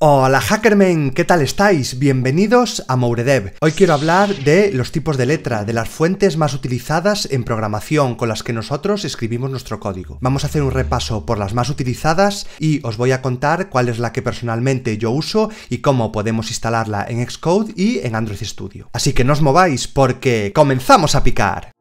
Hola hackermen, ¿qué tal estáis? Bienvenidos a Mouredev. Hoy quiero hablar de los tipos de letra, de las fuentes más utilizadas en programación con las que nosotros escribimos nuestro código. Vamos a hacer un repaso por las más utilizadas y os voy a contar cuál es la que personalmente yo uso y cómo podemos instalarla en Xcode y en Android Studio. Así que no os mováis porque comenzamos a picar.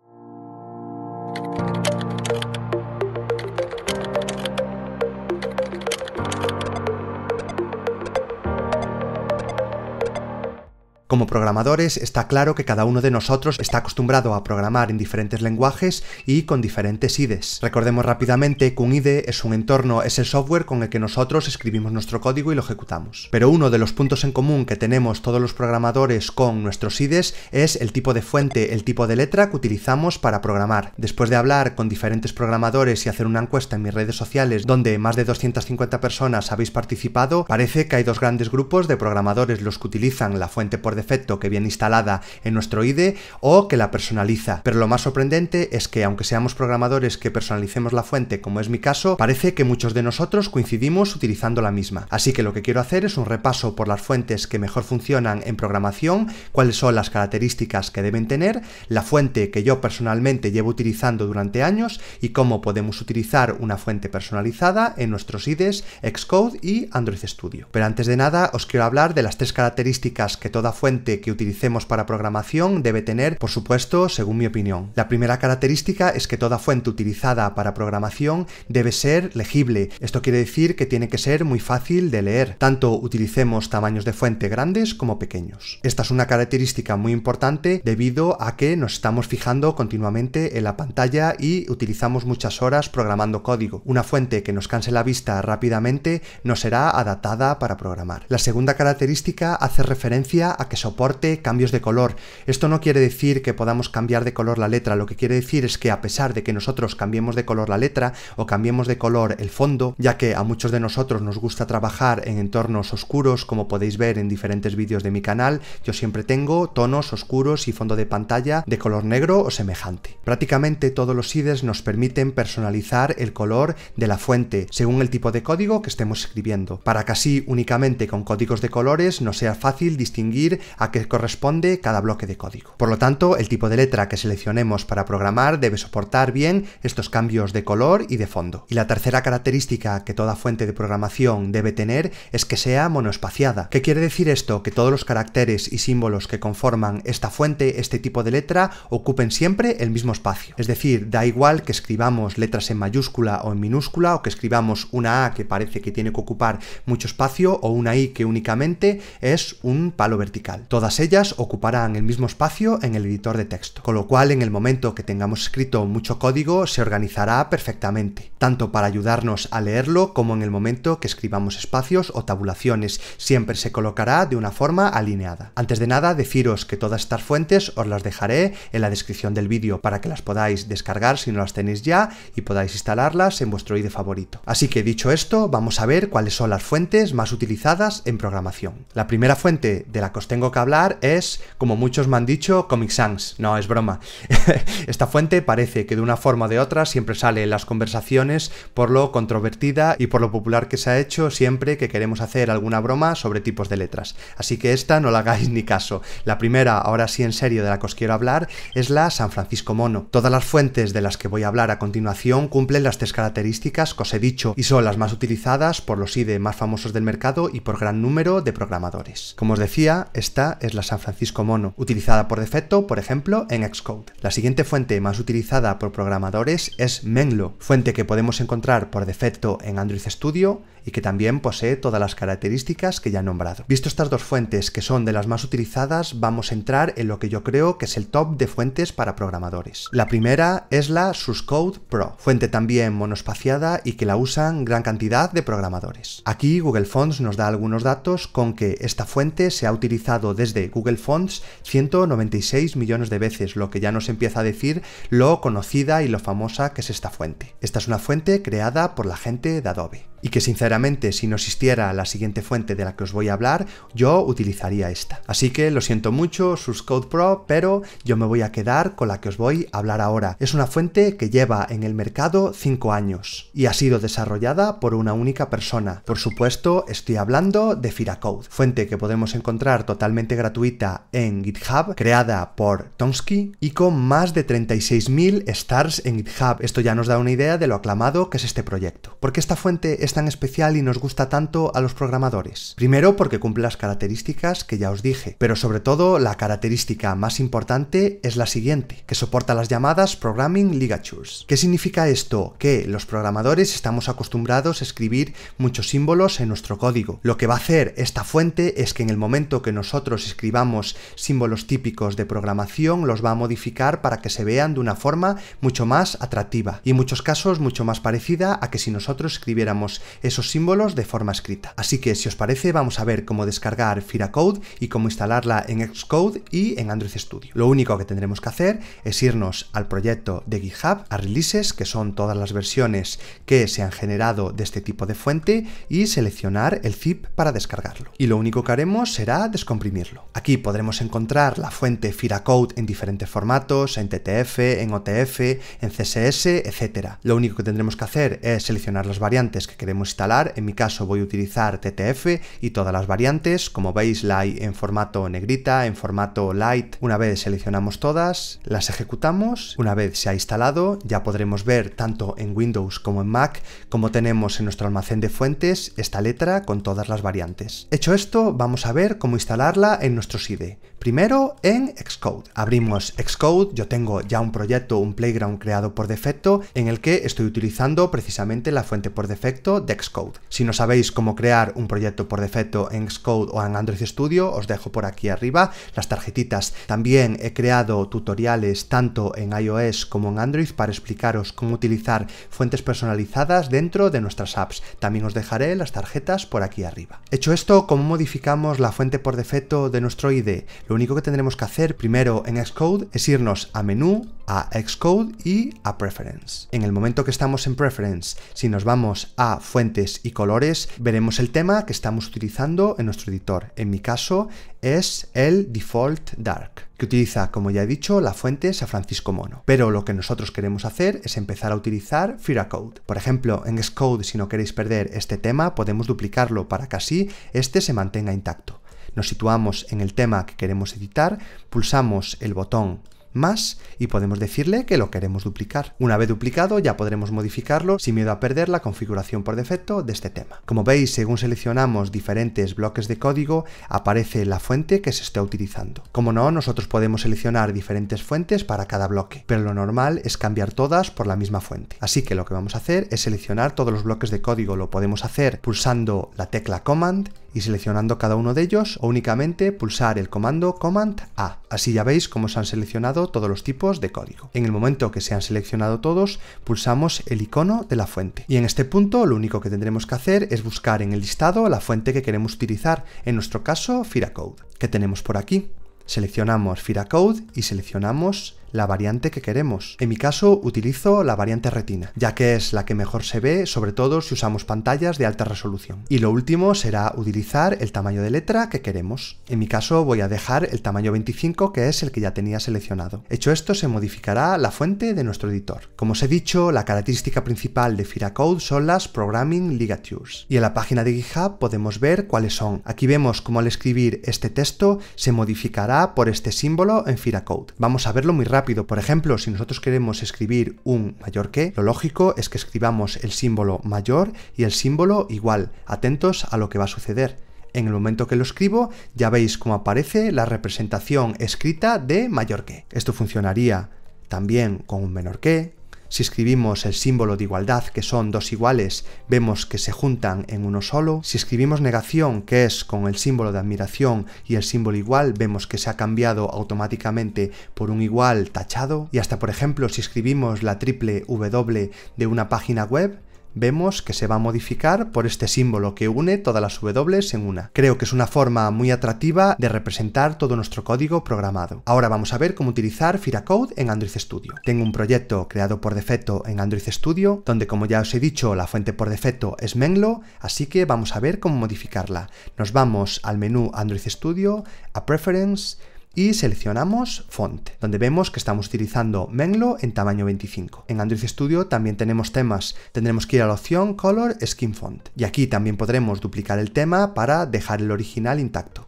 Como programadores está claro que cada uno de nosotros está acostumbrado a programar en diferentes lenguajes y con diferentes IDEs. Recordemos rápidamente que un IDE es un entorno, es el software con el que nosotros escribimos nuestro código y lo ejecutamos. Pero uno de los puntos en común que tenemos todos los programadores con nuestros IDEs es el tipo de fuente, el tipo de letra que utilizamos para programar. Después de hablar con diferentes programadores y hacer una encuesta en mis redes sociales donde más de 250 personas habéis participado, parece que hay dos grandes grupos de programadores los que utilizan la fuente por defecto que viene instalada en nuestro IDE o que la personaliza. Pero lo más sorprendente es que aunque seamos programadores que personalicemos la fuente, como es mi caso, parece que muchos de nosotros coincidimos utilizando la misma. Así que lo que quiero hacer es un repaso por las fuentes que mejor funcionan en programación, cuáles son las características que deben tener, la fuente que yo personalmente llevo utilizando durante años y cómo podemos utilizar una fuente personalizada en nuestros IDEs, Xcode y Android Studio. Pero antes de nada, os quiero hablar de las tres características que toda fuente que utilicemos para programación debe tener, por supuesto, según mi opinión. La primera característica es que toda fuente utilizada para programación debe ser legible. Esto quiere decir que tiene que ser muy fácil de leer, tanto utilicemos tamaños de fuente grandes como pequeños. Esta es una característica muy importante debido a que nos estamos fijando continuamente en la pantalla y utilizamos muchas horas programando código. Una fuente que nos canse la vista rápidamente no será adaptada para programar. La segunda característica hace referencia a que soporte cambios de color. Esto no quiere decir que podamos cambiar de color la letra, lo que quiere decir es que a pesar de que nosotros cambiemos de color la letra o cambiemos de color el fondo, ya que a muchos de nosotros nos gusta trabajar en entornos oscuros, como podéis ver en diferentes vídeos de mi canal, yo siempre tengo tonos oscuros y fondo de pantalla de color negro o semejante. Prácticamente todos los IDES nos permiten personalizar el color de la fuente según el tipo de código que estemos escribiendo, para casi únicamente con códigos de colores no sea fácil distinguir a que corresponde cada bloque de código. Por lo tanto, el tipo de letra que seleccionemos para programar debe soportar bien estos cambios de color y de fondo. Y la tercera característica que toda fuente de programación debe tener es que sea monoespaciada. ¿Qué quiere decir esto? Que todos los caracteres y símbolos que conforman esta fuente, este tipo de letra, ocupen siempre el mismo espacio. Es decir, da igual que escribamos letras en mayúscula o en minúscula, o que escribamos una A que parece que tiene que ocupar mucho espacio, o una I que únicamente es un palo vertical. Todas ellas ocuparán el mismo espacio en el editor de texto, con lo cual en el momento que tengamos escrito mucho código se organizará perfectamente, tanto para ayudarnos a leerlo como en el momento que escribamos espacios o tabulaciones, siempre se colocará de una forma alineada. Antes de nada, deciros que todas estas fuentes os las dejaré en la descripción del vídeo para que las podáis descargar si no las tenéis ya y podáis instalarlas en vuestro IDE favorito. Así que dicho esto, vamos a ver cuáles son las fuentes más utilizadas en programación. La primera fuente de la que os tengo que hablar es, como muchos me han dicho, Comic Sans. No, es broma. Esta fuente parece que de una forma o de otra siempre sale en las conversaciones por lo controvertida y por lo popular que se ha hecho siempre que queremos hacer alguna broma sobre tipos de letras. Así que esta no la hagáis ni caso. La primera, ahora sí en serio, de la que os quiero hablar es la San Francisco Mono. Todas las fuentes de las que voy a hablar a continuación cumplen las tres características que os he dicho y son las más utilizadas por los IDE más famosos del mercado y por gran número de programadores. Como os decía, esta esta es la San Francisco Mono, utilizada por defecto, por ejemplo, en Xcode. La siguiente fuente más utilizada por programadores es Menlo, fuente que podemos encontrar por defecto en Android Studio, y que también posee todas las características que ya he nombrado. Visto estas dos fuentes, que son de las más utilizadas, vamos a entrar en lo que yo creo que es el top de fuentes para programadores. La primera es la Suscode Pro, fuente también monospaciada y que la usan gran cantidad de programadores. Aquí Google Fonts nos da algunos datos con que esta fuente se ha utilizado desde Google Fonts 196 millones de veces, lo que ya nos empieza a decir lo conocida y lo famosa que es esta fuente. Esta es una fuente creada por la gente de Adobe y que sinceramente si no existiera la siguiente fuente de la que os voy a hablar, yo utilizaría esta. Así que lo siento mucho, sus Code Pro, pero yo me voy a quedar con la que os voy a hablar ahora. Es una fuente que lleva en el mercado 5 años y ha sido desarrollada por una única persona. Por supuesto, estoy hablando de Firacode, fuente que podemos encontrar totalmente gratuita en GitHub, creada por Tomsky y con más de 36.000 stars en GitHub. Esto ya nos da una idea de lo aclamado que es este proyecto. Porque esta fuente es es tan especial y nos gusta tanto a los programadores? Primero porque cumple las características que ya os dije, pero sobre todo la característica más importante es la siguiente, que soporta las llamadas Programming Ligatures. ¿Qué significa esto? Que los programadores estamos acostumbrados a escribir muchos símbolos en nuestro código. Lo que va a hacer esta fuente es que en el momento que nosotros escribamos símbolos típicos de programación, los va a modificar para que se vean de una forma mucho más atractiva y en muchos casos mucho más parecida a que si nosotros escribiéramos esos símbolos de forma escrita. Así que si os parece vamos a ver cómo descargar FiraCode y cómo instalarla en Xcode y en Android Studio. Lo único que tendremos que hacer es irnos al proyecto de GitHub, a releases, que son todas las versiones que se han generado de este tipo de fuente y seleccionar el zip para descargarlo. Y lo único que haremos será descomprimirlo. Aquí podremos encontrar la fuente FiraCode en diferentes formatos, en TTF, en OTF, en CSS, etc. Lo único que tendremos que hacer es seleccionar las variantes que queremos Podemos instalar. En mi caso voy a utilizar TTF y todas las variantes. Como veis la hay en formato negrita, en formato light. Una vez seleccionamos todas, las ejecutamos. Una vez se ha instalado ya podremos ver tanto en Windows como en Mac como tenemos en nuestro almacén de fuentes esta letra con todas las variantes. Hecho esto vamos a ver cómo instalarla en nuestro IDE. Primero en Xcode. Abrimos Xcode, yo tengo ya un proyecto, un playground creado por defecto en el que estoy utilizando precisamente la fuente por defecto de Xcode. Si no sabéis cómo crear un proyecto por defecto en Xcode o en Android Studio, os dejo por aquí arriba las tarjetitas. También he creado tutoriales tanto en iOS como en Android para explicaros cómo utilizar fuentes personalizadas dentro de nuestras apps. También os dejaré las tarjetas por aquí arriba. Hecho esto, ¿cómo modificamos la fuente por defecto de nuestro IDE? Lo único que tendremos que hacer primero en Xcode es irnos a menú, a Xcode y a Preference. En el momento que estamos en Preference, si nos vamos a fuentes y colores, veremos el tema que estamos utilizando en nuestro editor. En mi caso es el Default Dark, que utiliza, como ya he dicho, la fuente San Francisco Mono. Pero lo que nosotros queremos hacer es empezar a utilizar Firacode. Por ejemplo, en Xcode, si no queréis perder este tema, podemos duplicarlo para que así este se mantenga intacto. Nos situamos en el tema que queremos editar, pulsamos el botón más y podemos decirle que lo queremos duplicar. Una vez duplicado ya podremos modificarlo sin miedo a perder la configuración por defecto de este tema. Como veis, según seleccionamos diferentes bloques de código, aparece la fuente que se está utilizando. Como no, nosotros podemos seleccionar diferentes fuentes para cada bloque, pero lo normal es cambiar todas por la misma fuente. Así que lo que vamos a hacer es seleccionar todos los bloques de código. Lo podemos hacer pulsando la tecla Command y seleccionando cada uno de ellos o únicamente pulsar el comando Command A. Así ya veis cómo se han seleccionado todos los tipos de código. En el momento que se han seleccionado todos, pulsamos el icono de la fuente. Y en este punto lo único que tendremos que hacer es buscar en el listado la fuente que queremos utilizar, en nuestro caso Firacode, que tenemos por aquí. Seleccionamos Firacode y seleccionamos la variante que queremos. En mi caso utilizo la variante retina, ya que es la que mejor se ve, sobre todo si usamos pantallas de alta resolución. Y lo último será utilizar el tamaño de letra que queremos. En mi caso voy a dejar el tamaño 25 que es el que ya tenía seleccionado. Hecho esto se modificará la fuente de nuestro editor. Como os he dicho, la característica principal de Firacode son las Programming Ligatures. Y en la página de GitHub podemos ver cuáles son. Aquí vemos cómo al escribir este texto se modificará por este símbolo en Firacode. Vamos a verlo muy rápido rápido. Por ejemplo, si nosotros queremos escribir un mayor que, lo lógico es que escribamos el símbolo mayor y el símbolo igual. Atentos a lo que va a suceder. En el momento que lo escribo, ya veis cómo aparece la representación escrita de mayor que. Esto funcionaría también con un menor que, si escribimos el símbolo de igualdad, que son dos iguales, vemos que se juntan en uno solo. Si escribimos negación, que es con el símbolo de admiración y el símbolo igual, vemos que se ha cambiado automáticamente por un igual tachado. Y hasta, por ejemplo, si escribimos la triple W de una página web, vemos que se va a modificar por este símbolo que une todas las W en una. Creo que es una forma muy atractiva de representar todo nuestro código programado. Ahora vamos a ver cómo utilizar Firacode en Android Studio. Tengo un proyecto creado por defecto en Android Studio, donde como ya os he dicho, la fuente por defecto es Menlo, así que vamos a ver cómo modificarla. Nos vamos al menú Android Studio, a Preference, y seleccionamos Font, donde vemos que estamos utilizando Menlo en tamaño 25. En Android Studio también tenemos temas, tendremos que ir a la opción Color Skin Font, y aquí también podremos duplicar el tema para dejar el original intacto.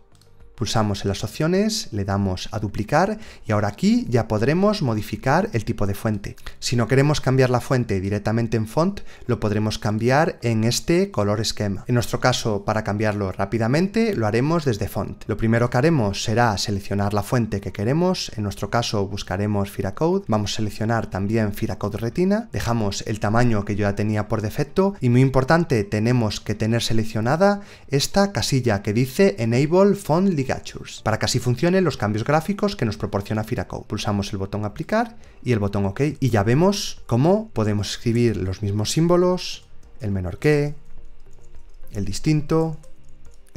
Pulsamos en las opciones, le damos a duplicar y ahora aquí ya podremos modificar el tipo de fuente. Si no queremos cambiar la fuente directamente en font, lo podremos cambiar en este color esquema. En nuestro caso, para cambiarlo rápidamente, lo haremos desde font. Lo primero que haremos será seleccionar la fuente que queremos, en nuestro caso buscaremos Firacode, vamos a seleccionar también Firacode Retina, dejamos el tamaño que yo ya tenía por defecto y muy importante, tenemos que tener seleccionada esta casilla que dice Enable Font Liquidation para que así funcionen los cambios gráficos que nos proporciona Firacode. Pulsamos el botón aplicar y el botón OK y ya vemos cómo podemos escribir los mismos símbolos, el menor que, el distinto,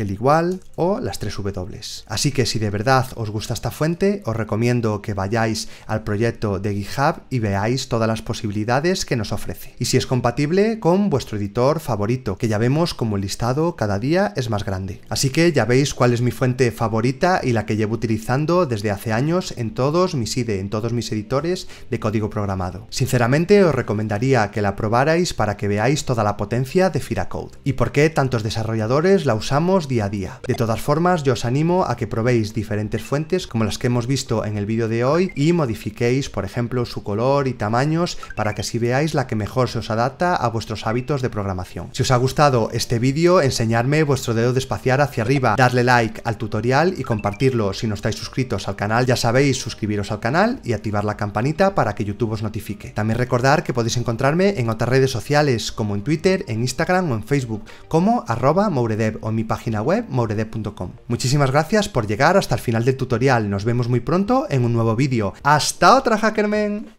el igual o las tres W. Así que si de verdad os gusta esta fuente, os recomiendo que vayáis al proyecto de GitHub y veáis todas las posibilidades que nos ofrece. Y si es compatible con vuestro editor favorito, que ya vemos como el listado cada día es más grande. Así que ya veis cuál es mi fuente favorita y la que llevo utilizando desde hace años en todos mis IDE, en todos mis editores de código programado. Sinceramente os recomendaría que la probarais para que veáis toda la potencia de Firacode. ¿Y por qué tantos desarrolladores la usamos a día. De todas formas, yo os animo a que probéis diferentes fuentes como las que hemos visto en el vídeo de hoy y modifiquéis, por ejemplo, su color y tamaños para que así veáis la que mejor se os adapta a vuestros hábitos de programación. Si os ha gustado este vídeo, enseñadme vuestro dedo de espaciar hacia arriba, darle like al tutorial y compartirlo. Si no estáis suscritos al canal, ya sabéis, suscribiros al canal y activar la campanita para que YouTube os notifique. También recordar que podéis encontrarme en otras redes sociales como en Twitter, en Instagram o en Facebook como arroba mouredev o mi página web Muchísimas gracias por llegar hasta el final del tutorial. Nos vemos muy pronto en un nuevo vídeo. ¡Hasta otra, Hackerman!